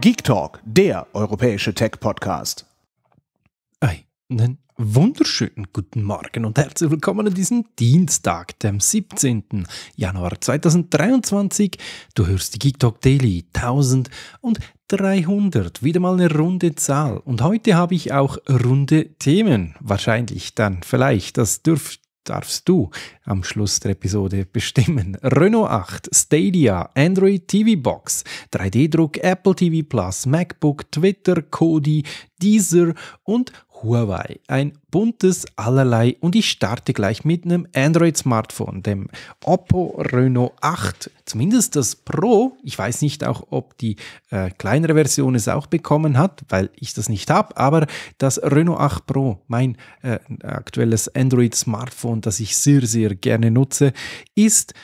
Geek Talk, der europäische Tech-Podcast. Einen wunderschönen guten Morgen und herzlich willkommen an diesem Dienstag, dem 17. Januar 2023. Du hörst die Geek Talk Daily 1300. Wieder mal eine runde Zahl. Und heute habe ich auch runde Themen. Wahrscheinlich dann, vielleicht. Das dürfte darfst du am Schluss der Episode bestimmen. Renault 8, Stadia, Android TV Box, 3D-Druck, Apple TV Plus, MacBook, Twitter, Kodi, Deezer und Huawei. Ein buntes Allerlei und ich starte gleich mit einem Android-Smartphone, dem Oppo Reno 8. Zumindest das Pro. Ich weiß nicht auch, ob die äh, kleinere Version es auch bekommen hat, weil ich das nicht habe, aber das Reno 8 Pro, mein äh, aktuelles Android-Smartphone, das ich sehr, sehr gerne nutze, ist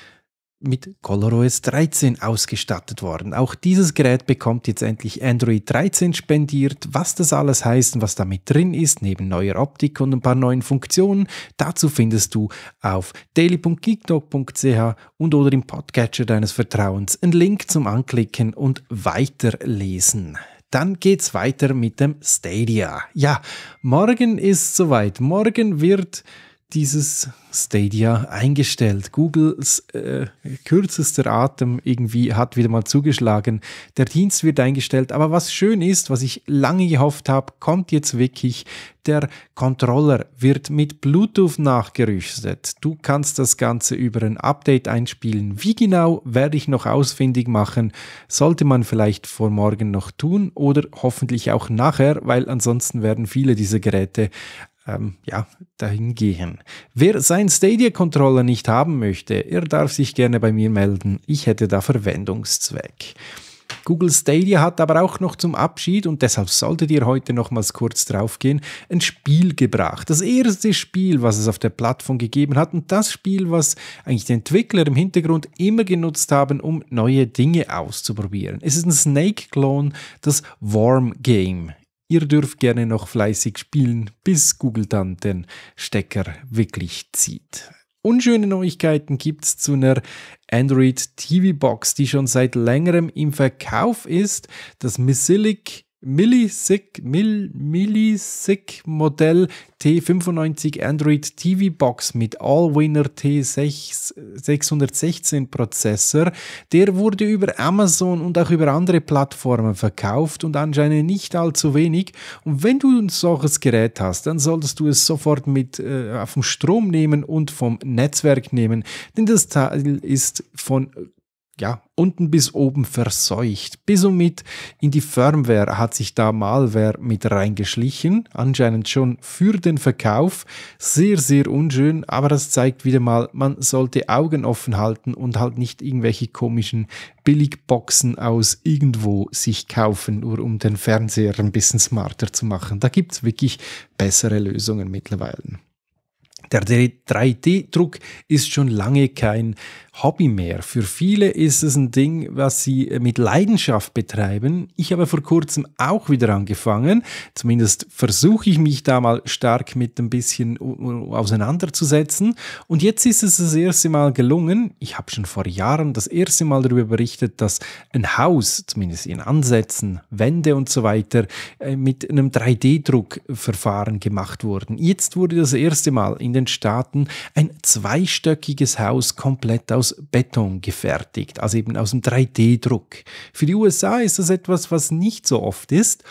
mit ColorOS 13 ausgestattet worden. Auch dieses Gerät bekommt jetzt endlich Android 13 spendiert. Was das alles heißt und was damit drin ist, neben neuer Optik und ein paar neuen Funktionen, dazu findest du auf daily.geekdog.ch und oder im Podcatcher deines Vertrauens einen Link zum Anklicken und Weiterlesen. Dann geht's weiter mit dem Stadia. Ja, morgen ist soweit. Morgen wird dieses Stadia eingestellt. Googles äh, kürzester Atem irgendwie hat wieder mal zugeschlagen. Der Dienst wird eingestellt, aber was schön ist, was ich lange gehofft habe, kommt jetzt wirklich. Der Controller wird mit Bluetooth nachgerüstet. Du kannst das Ganze über ein Update einspielen. Wie genau werde ich noch ausfindig machen? Sollte man vielleicht vor morgen noch tun oder hoffentlich auch nachher, weil ansonsten werden viele dieser Geräte ähm, ja, dahin gehen. Wer seinen Stadia-Controller nicht haben möchte, er darf sich gerne bei mir melden. Ich hätte da Verwendungszweck. Google Stadia hat aber auch noch zum Abschied, und deshalb solltet ihr heute nochmals kurz draufgehen, ein Spiel gebracht. Das erste Spiel, was es auf der Plattform gegeben hat und das Spiel, was eigentlich die Entwickler im Hintergrund immer genutzt haben, um neue Dinge auszuprobieren. Es ist ein snake clone das Warm Game Ihr dürft gerne noch fleißig spielen, bis Google dann den Stecker wirklich zieht. Unschöne Neuigkeiten gibt es zu einer Android TV Box, die schon seit längerem im Verkauf ist. Das Missilic Millisig, Mil, Millisig Modell T95 Android TV Box mit Allwinner T616 Prozessor. Der wurde über Amazon und auch über andere Plattformen verkauft und anscheinend nicht allzu wenig. Und wenn du ein solches Gerät hast, dann solltest du es sofort mit äh, auf dem Strom nehmen und vom Netzwerk nehmen, denn das Teil ist von ja, unten bis oben verseucht. Bis und mit in die Firmware hat sich da Malware mit reingeschlichen, anscheinend schon für den Verkauf. Sehr, sehr unschön, aber das zeigt wieder mal, man sollte Augen offen halten und halt nicht irgendwelche komischen Billigboxen aus irgendwo sich kaufen, nur um den Fernseher ein bisschen smarter zu machen. Da gibt es wirklich bessere Lösungen mittlerweile. Der 3D-Druck ist schon lange kein Hobby mehr. Für viele ist es ein Ding, was sie äh, mit Leidenschaft betreiben. Ich habe vor kurzem auch wieder angefangen. Zumindest versuche ich mich da mal stark mit ein bisschen auseinanderzusetzen. Und jetzt ist es das erste Mal gelungen. Ich habe schon vor Jahren das erste Mal darüber berichtet, dass ein Haus, zumindest in Ansätzen, Wände und so weiter, äh, mit einem 3D-Druckverfahren gemacht wurden. Jetzt wurde das erste Mal in den Staaten ein zweistöckiges Haus komplett aus Beton gefertigt, also eben aus dem 3D-Druck. Für die USA ist das etwas, was nicht so oft ist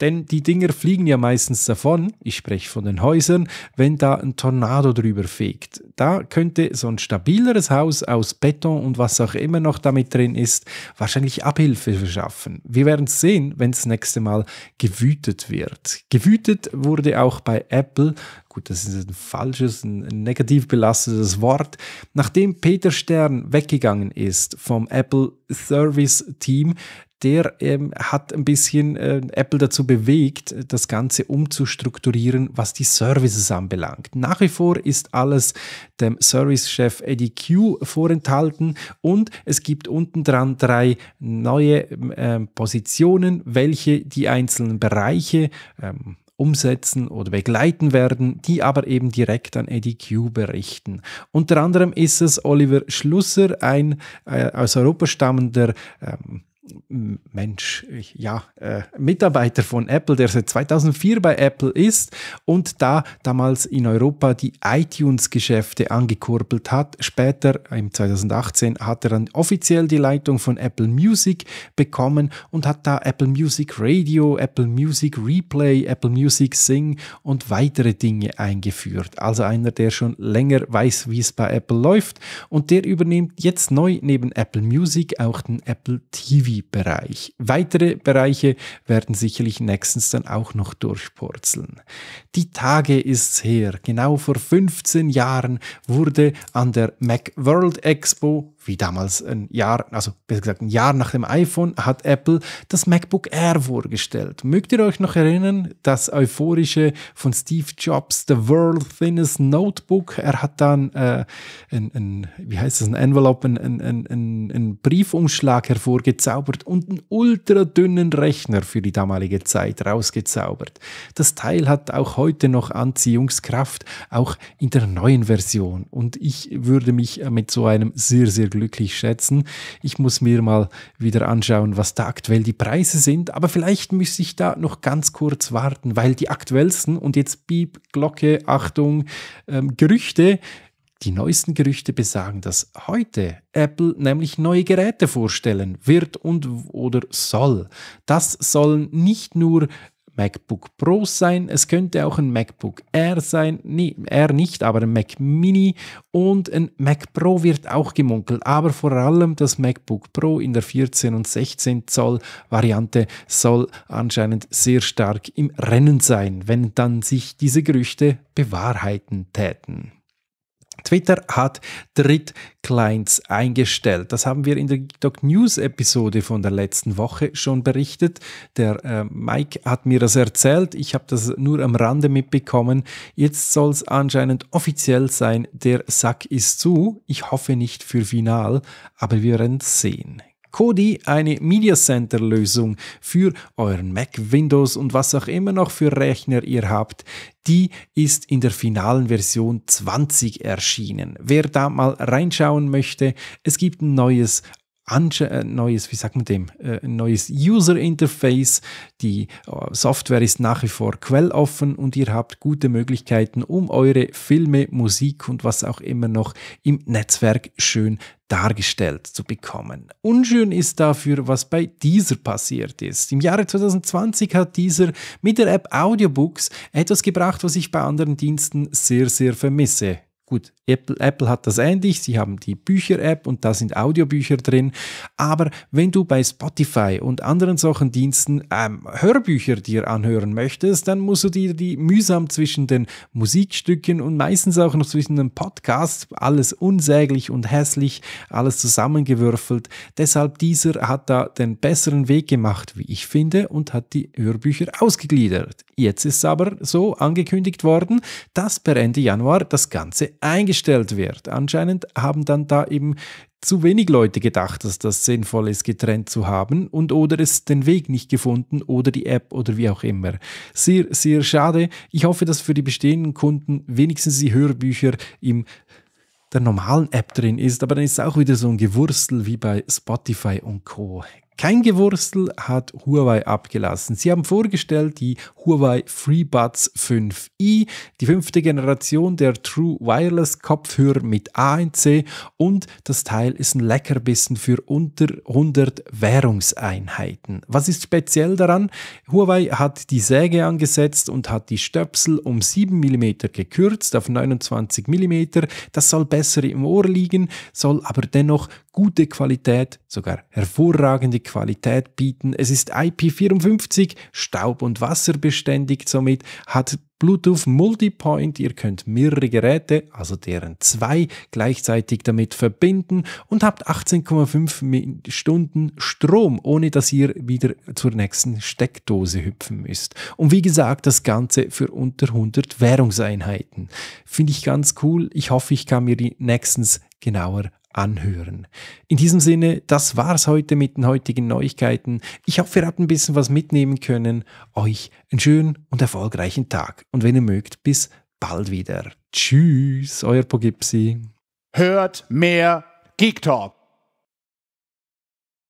denn die Dinger fliegen ja meistens davon, ich spreche von den Häusern, wenn da ein Tornado drüber fegt. Da könnte so ein stabileres Haus aus Beton und was auch immer noch damit drin ist, wahrscheinlich Abhilfe verschaffen. Wir werden es sehen, wenn es nächste Mal gewütet wird. Gewütet wurde auch bei Apple, gut, das ist ein falsches, ein negativ belastetes Wort, nachdem Peter Stern weggegangen ist vom Apple Service Team, der ähm, hat ein bisschen äh, Apple dazu bewegt, das Ganze umzustrukturieren, was die Services anbelangt. Nach wie vor ist alles dem Servicechef Eddie Q vorenthalten und es gibt unten dran drei neue ähm, ähm, Positionen, welche die einzelnen Bereiche ähm, umsetzen oder begleiten werden, die aber eben direkt an Eddie Q berichten. Unter anderem ist es Oliver Schlusser, ein äh, aus Europa stammender ähm, Mensch, ja, äh, Mitarbeiter von Apple, der seit 2004 bei Apple ist und da damals in Europa die iTunes-Geschäfte angekurbelt hat. Später, im 2018, hat er dann offiziell die Leitung von Apple Music bekommen und hat da Apple Music Radio, Apple Music Replay, Apple Music Sing und weitere Dinge eingeführt. Also einer, der schon länger weiß, wie es bei Apple läuft und der übernimmt jetzt neu neben Apple Music auch den Apple TV. Bereich. Weitere Bereiche werden sicherlich nächstens dann auch noch durchpurzeln. Die Tage ist's her. Genau vor 15 Jahren wurde an der Mac World Expo wie damals ein Jahr, also besser gesagt ein Jahr nach dem iPhone, hat Apple das MacBook Air vorgestellt. Mögt ihr euch noch erinnern, das euphorische von Steve Jobs, The World Thinnest Notebook? Er hat dann äh, ein, ein, wie heißt das, ein Envelope, ein, ein, ein Briefumschlag hervorgezaubert rausgezaubert und einen ultradünnen Rechner für die damalige Zeit rausgezaubert. Das Teil hat auch heute noch Anziehungskraft, auch in der neuen Version. Und ich würde mich mit so einem sehr, sehr glücklich schätzen. Ich muss mir mal wieder anschauen, was da aktuell die Preise sind. Aber vielleicht müsste ich da noch ganz kurz warten, weil die aktuellsten und jetzt Bieb, Glocke, Achtung, ähm, Gerüchte, die neuesten Gerüchte besagen, dass heute Apple nämlich neue Geräte vorstellen wird und oder soll. Das sollen nicht nur MacBook Pros sein, es könnte auch ein MacBook Air sein, nee, Air nicht, aber ein Mac Mini und ein Mac Pro wird auch gemunkelt, aber vor allem das MacBook Pro in der 14 und 16 Zoll Variante soll anscheinend sehr stark im Rennen sein, wenn dann sich diese Gerüchte bewahrheiten täten. Twitter hat Drittclients eingestellt. Das haben wir in der TikTok News Episode von der letzten Woche schon berichtet. Der äh, Mike hat mir das erzählt. Ich habe das nur am Rande mitbekommen. Jetzt soll es anscheinend offiziell sein. Der Sack ist zu. Ich hoffe nicht für final, aber wir werden sehen. Kodi, eine Media Center Lösung für euren Mac, Windows und was auch immer noch für Rechner ihr habt. Die ist in der finalen Version 20 erschienen. Wer da mal reinschauen möchte, es gibt ein neues Ange äh, neues, wie sagt man dem, äh, neues User Interface. Die äh, Software ist nach wie vor quelloffen und ihr habt gute Möglichkeiten, um eure Filme, Musik und was auch immer noch im Netzwerk schön dargestellt zu bekommen. Unschön ist dafür, was bei dieser passiert ist. Im Jahre 2020 hat dieser mit der App Audiobooks etwas gebracht, was ich bei anderen Diensten sehr, sehr vermisse. Gut, Apple, Apple, hat das ähnlich, sie haben die Bücher-App und da sind Audiobücher drin. Aber wenn du bei Spotify und anderen solchen Diensten ähm, Hörbücher dir anhören möchtest, dann musst du dir die mühsam zwischen den Musikstücken und meistens auch noch zwischen den Podcasts, alles unsäglich und hässlich, alles zusammengewürfelt. Deshalb dieser hat da den besseren Weg gemacht, wie ich finde, und hat die Hörbücher ausgegliedert. Jetzt ist aber so angekündigt worden, dass per Ende Januar das Ganze eingestellt wird. Anscheinend haben dann da eben zu wenig Leute gedacht, dass das sinnvoll ist, getrennt zu haben und oder es den Weg nicht gefunden oder die App oder wie auch immer. Sehr, sehr schade. Ich hoffe, dass für die bestehenden Kunden wenigstens die Hörbücher im der normalen App drin ist, aber dann ist es auch wieder so ein Gewurstel wie bei Spotify und Co. Kein Gewurstel hat Huawei abgelassen. Sie haben vorgestellt die Huawei FreeBuds 5i, die fünfte Generation der True Wireless Kopfhörer mit ANC und das Teil ist ein Leckerbissen für unter 100 Währungseinheiten. Was ist speziell daran? Huawei hat die Säge angesetzt und hat die Stöpsel um 7 mm gekürzt auf 29 mm. Das soll besser im Ohr liegen, soll aber dennoch gute Qualität, sogar hervorragende Qualität bieten. Es ist IP54, staub- und wasserbeständig somit, hat Bluetooth Multipoint, ihr könnt mehrere Geräte, also deren zwei, gleichzeitig damit verbinden und habt 18,5 Stunden Strom, ohne dass ihr wieder zur nächsten Steckdose hüpfen müsst. Und wie gesagt, das Ganze für unter 100 Währungseinheiten. Finde ich ganz cool. Ich hoffe, ich kann mir die nächstens genauer anhören. In diesem Sinne, das war's heute mit den heutigen Neuigkeiten. Ich hoffe, ihr habt ein bisschen was mitnehmen können. Euch einen schönen und erfolgreichen Tag. Und wenn ihr mögt, bis bald wieder. Tschüss, euer Pogipsi. Hört mehr Geek Talk.